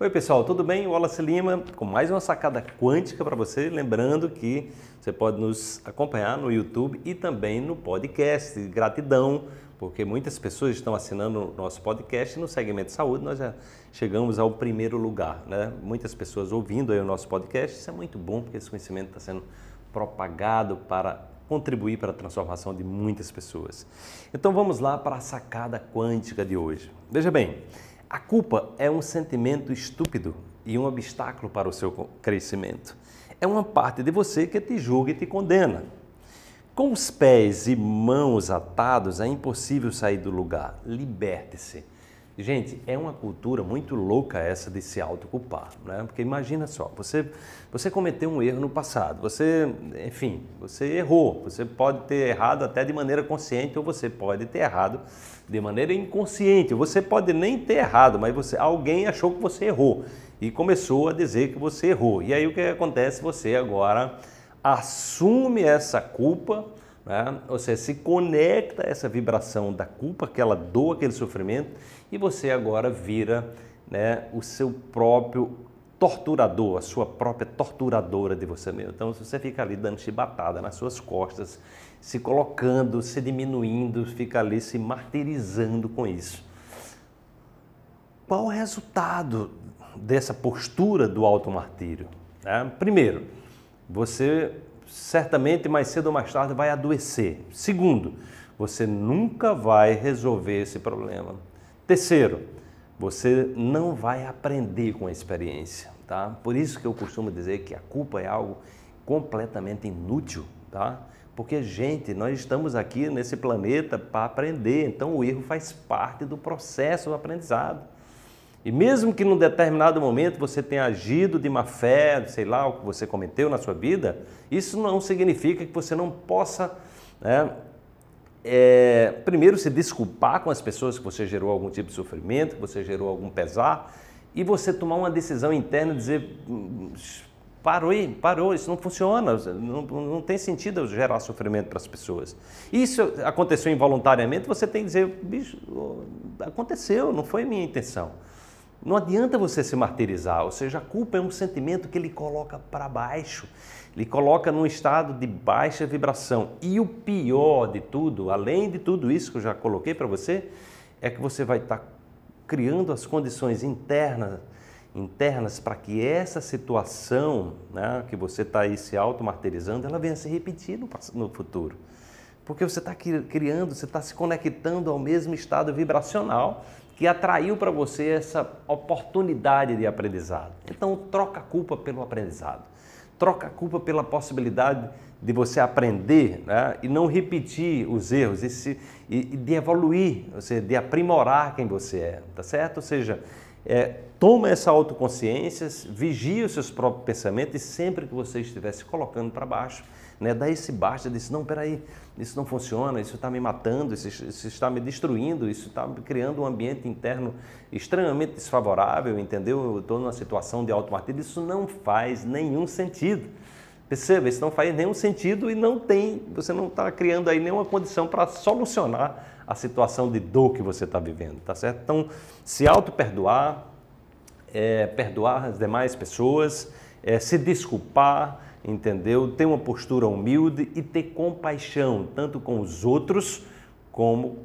Oi pessoal, tudo bem? O Wallace Lima com mais uma sacada quântica para você. Lembrando que você pode nos acompanhar no YouTube e também no podcast. Gratidão, porque muitas pessoas estão assinando o nosso podcast no segmento de saúde nós já chegamos ao primeiro lugar. Né? Muitas pessoas ouvindo o nosso podcast, isso é muito bom porque esse conhecimento está sendo propagado para contribuir para a transformação de muitas pessoas. Então vamos lá para a sacada quântica de hoje. Veja bem, a culpa é um sentimento estúpido e um obstáculo para o seu crescimento. É uma parte de você que te julga e te condena. Com os pés e mãos atados, é impossível sair do lugar. Liberte-se. Gente, é uma cultura muito louca essa de se autoculpar, né? Porque imagina só, você, você cometeu um erro no passado, você, enfim, você errou, você pode ter errado até de maneira consciente ou você pode ter errado de maneira inconsciente, você pode nem ter errado, mas você, alguém achou que você errou e começou a dizer que você errou. E aí o que acontece? Você agora assume essa culpa, né? Ou seja, se conecta a essa vibração da culpa, aquela dor, aquele sofrimento, e você agora vira né, o seu próprio torturador, a sua própria torturadora de você mesmo. Então, se você fica ali dando chibatada nas suas costas, se colocando, se diminuindo, fica ali se martirizando com isso. Qual o resultado dessa postura do automartírio? Né? Primeiro, você certamente mais cedo ou mais tarde vai adoecer. Segundo, você nunca vai resolver esse problema. Terceiro, você não vai aprender com a experiência, tá? Por isso que eu costumo dizer que a culpa é algo completamente inútil, tá? Porque, gente, nós estamos aqui nesse planeta para aprender, então o erro faz parte do processo do aprendizado. E mesmo que num determinado momento você tenha agido de má fé, sei lá, o que você cometeu na sua vida, isso não significa que você não possa, né, é, primeiro, se desculpar com as pessoas que você gerou algum tipo de sofrimento, que você gerou algum pesar, e você tomar uma decisão interna e dizer: hum, hum, parou aí, parou, isso não funciona, não, não tem sentido eu gerar sofrimento para as pessoas. Isso aconteceu involuntariamente, você tem que dizer: bicho, aconteceu, não foi minha intenção. Não adianta você se martirizar, ou seja, a culpa é um sentimento que ele coloca para baixo, ele coloca num estado de baixa vibração. E o pior de tudo, além de tudo isso que eu já coloquei para você, é que você vai estar tá criando as condições internas internas para que essa situação né, que você está aí se automartirizando, ela venha se repetir no, no futuro. Porque você está criando, você está se conectando ao mesmo estado vibracional que atraiu para você essa oportunidade de aprendizado. Então, troca a culpa pelo aprendizado. Troca a culpa pela possibilidade de você aprender né? e não repetir os erros e, se, e, e de evoluir, ou seja, de aprimorar quem você é, tá certo? Ou seja, é, toma essa autoconsciência, vigia os seus próprios pensamentos e sempre que você estiver se colocando para baixo, né, dá esse basta, diz, não, peraí, isso não funciona, isso está me matando, isso, isso, está me destruindo, isso está criando um ambiente interno extremamente desfavorável, entendeu? Eu estou numa situação de automartírio, isso não faz nenhum sentido. Perceba, isso não faz nenhum sentido e não tem, você não está criando aí nenhuma condição para solucionar a situação de dor que você está vivendo, tá certo? Então, se auto-perdoar, é, perdoar as demais pessoas, é, se desculpar, entendeu? Ter uma postura humilde e ter compaixão, tanto com os outros como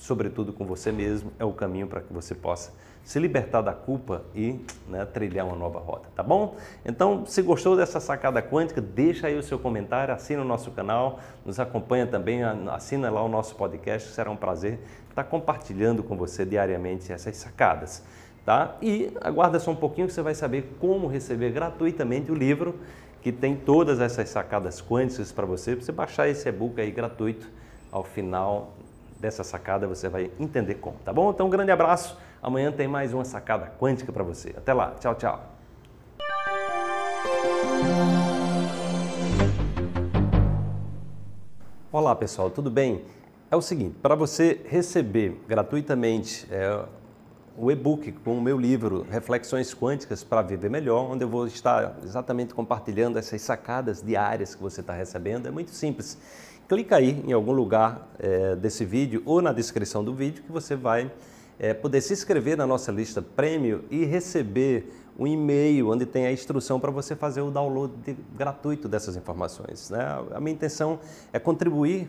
sobretudo com você mesmo, é o caminho para que você possa se libertar da culpa e né, trilhar uma nova rota, tá bom? Então, se gostou dessa sacada quântica, deixa aí o seu comentário, assina o nosso canal, nos acompanha também, assina lá o nosso podcast, será um prazer estar compartilhando com você diariamente essas sacadas. Tá? E aguarda só um pouquinho que você vai saber como receber gratuitamente o livro que tem todas essas sacadas quânticas para você, para você baixar esse e-book aí gratuito ao final dessa sacada você vai entender como, tá bom? Então, um grande abraço. Amanhã tem mais uma sacada quântica para você. Até lá. Tchau, tchau. Olá pessoal, tudo bem? É o seguinte, para você receber gratuitamente é, o e-book com o meu livro Reflexões Quânticas para Viver Melhor, onde eu vou estar exatamente compartilhando essas sacadas diárias que você está recebendo, é muito simples clica aí em algum lugar é, desse vídeo ou na descrição do vídeo que você vai é, poder se inscrever na nossa lista prêmio e receber um e-mail onde tem a instrução para você fazer o download de, gratuito dessas informações. Né? A minha intenção é contribuir